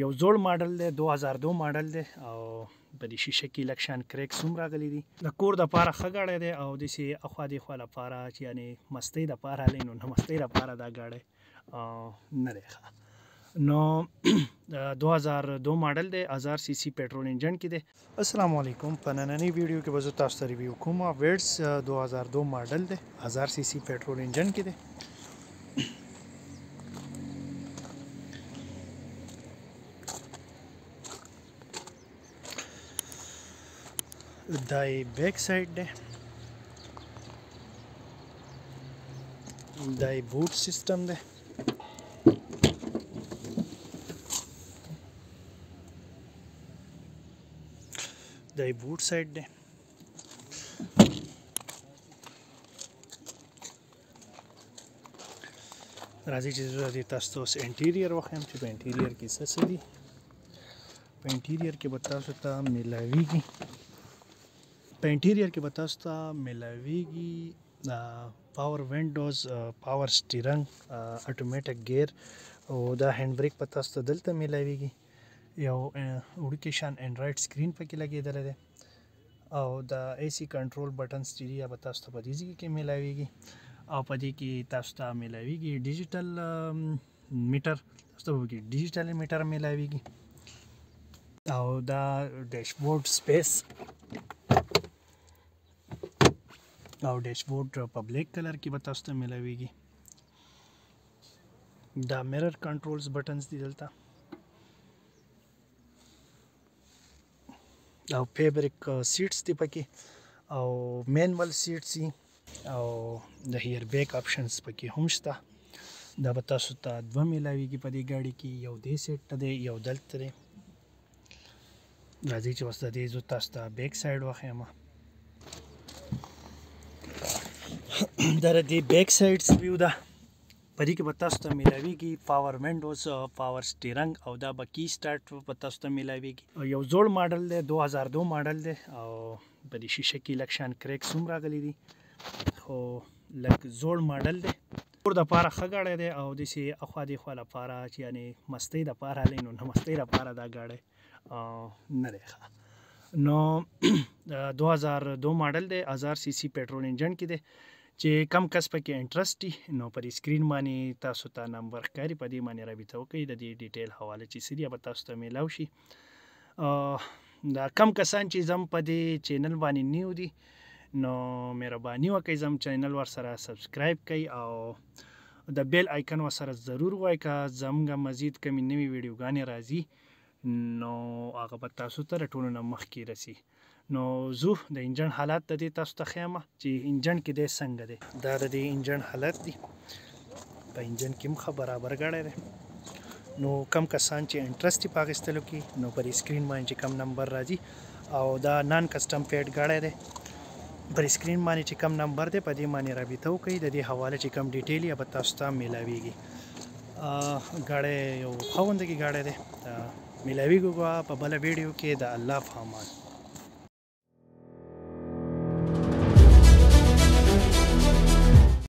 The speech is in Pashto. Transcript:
یو زوړ ماډل دی 2002 ماډل دی او په دې شیشه کې لکشان کریک سوم راغلی دی د کور د پاره خګړې دی او د سي اخوا دی خو لپاره چې یعنی مستۍ د پاره لینو نو مستۍ د پاره دا گاډه نه دی نو 2002 ماډل دی 1000 سی سی پېټرول انجن کې دی السلام علیکم په نننۍ ویډیو کې به زه تاسو ته ریویو کوم ویټس 2002 ماډل دی 1000 سی سی پېټرول انجن کې دی دا یې بیک سایډ دی دا یې بوټ سیستم دی دا یې بوټ سایډ دی راځي چې زه دې تاسو ته انټیریئر وښیم چې په انټیریئر کې څه څه دي په انټیریئر کې به تاسو ته ملاویږي په انټیریر کې به تاسو ته ملاويږي پاور وینډوز پاور سټیرنګ اټومیټک گیر او دا هند بریک په تاسو ته دلته ملاويږي یو وړوکی شان انډراید سکرین پکې لګیدل دی او دا اے سی کنټرول بٹن سټیریا به تاسو ته په دیزی کې ملاويږي او په دې کې تاسو ته ملاويږي ډیجیټل میټر تاسو ته وګورئ ډیجیټل میټر ملاويږي او دا ډیشبورډ سپیس او ډیشبورډ په بلیک کلر کې به تاسو ته ملاويږي دا میرر کنټرولز بټنز دي دلته او فیبریک سیټس دي پکې او مینول سیټس دي او د هیر بیک اپشنز پکې هم شته دا به تاسو ته دوه ملاويږي په دې ګاډي کې یو دې سیټ ته دی یو دلته دی راځي چې اوس د دې زو تاسو ته بیک ساید وخیم دا د دې بیک ساید ویو ده پدې کې به تاسو ته ملاويږي پاور وینډوز پاور سټیرنګ او دا به کی سٹارټ په تاسو ته ملاويږي یو زوړ ماډل دی 2002 ماډل دی او په دې شیشه کې لکشان کریک سوم راغلي دي خو لک زوړ ماډل دی د لپاره ښه ګاډی دی او داسې اخوا دېخوا لپاره چې یعنې مستۍ دپاره دی نو نه مستۍ لپاره دا ګاډی نه دی ښه نو دوه هزار دو ماډل دی هزار سی سي پټرول انجن کې دی چې کم کس پکې انټرسټ نو پر سکرین باندې تاسو ته نمبر ښکاري په دې باندې رابطه وکړئ د دې ډیټیل حواله چې سری به تاسو ته میلاو شي دا کم کسان چې زم په دې چینل باندې نیو دي نو مهرباني وکړئ زم چینل ور سره سبسکرایب کړئ او د بیل آیکن ور سره ضرور وای کا زمګه مزید کمی نوی ویډیوګانې راځي نو هغه به تاسو ته ټولو نه مخکې رسی نو زه د انجن حالت د تاسو ته خیمه چې انجن کې د څنګه دی دا د انجن حالت دی په انجن کې مخ برابر غړی دی نو کم کسان چې انټرست په اخیستلو کې نو پر سکرین باندې کم نمبر راځي او دا نان کسٹم فیډ غاړه ده پر سکرین باندې چې کم نمبر دی په دې باندې رابطه وکړئ د دې حواله چې کم ډیټیل یا به تاسو ته ملاویږي غاړه یو خوند کې غاړه ده ملاویږي په بل ویډیو کې د الله په امان